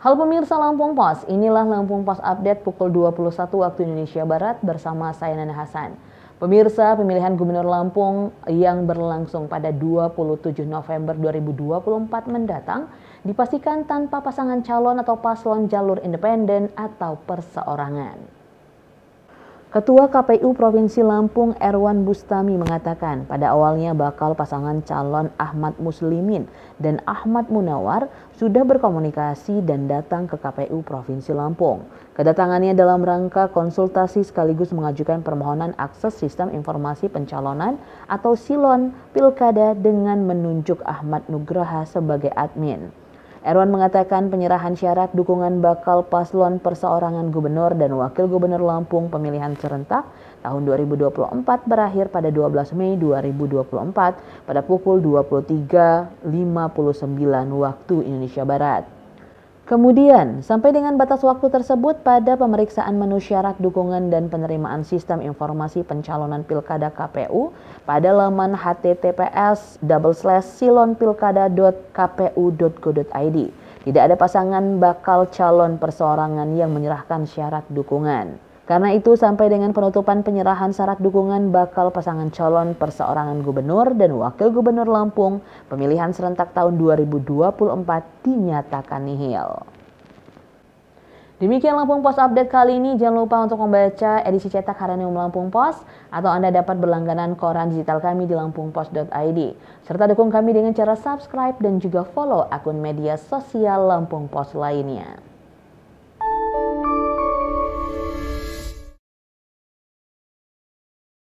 Hal pemirsa Lampung Pos, inilah Lampung Pos Update pukul 21 waktu Indonesia Barat bersama saya Nana Hasan. Pemirsa, pemilihan Gubernur Lampung yang berlangsung pada 27 November 2024 mendatang dipastikan tanpa pasangan calon atau paslon jalur independen atau perseorangan. Ketua KPU Provinsi Lampung Erwan Bustami mengatakan pada awalnya bakal pasangan calon Ahmad Muslimin dan Ahmad Munawar sudah berkomunikasi dan datang ke KPU Provinsi Lampung. Kedatangannya dalam rangka konsultasi sekaligus mengajukan permohonan akses sistem informasi pencalonan atau SILON Pilkada dengan menunjuk Ahmad Nugraha sebagai admin. Erwan mengatakan penyerahan syarat dukungan bakal paslon perseorangan gubernur dan wakil gubernur Lampung pemilihan serentak tahun 2024 berakhir pada 12 Mei 2024 pada pukul 23.59 waktu Indonesia Barat. Kemudian, sampai dengan batas waktu tersebut pada pemeriksaan menu syarat dukungan dan penerimaan sistem informasi pencalonan pilkada KPU pada laman https silonpilkada.kpu.go.id. Tidak ada pasangan bakal calon perseorangan yang menyerahkan syarat dukungan. Karena itu sampai dengan penutupan penyerahan syarat dukungan bakal pasangan calon perseorangan gubernur dan wakil gubernur Lampung, pemilihan serentak tahun 2024 dinyatakan nihil. Demikian Lampung Pos update kali ini. Jangan lupa untuk membaca edisi cetak Haranium Lampung Pos atau Anda dapat berlangganan koran digital kami di lampungpos.id. Serta dukung kami dengan cara subscribe dan juga follow akun media sosial Lampung Pos lainnya.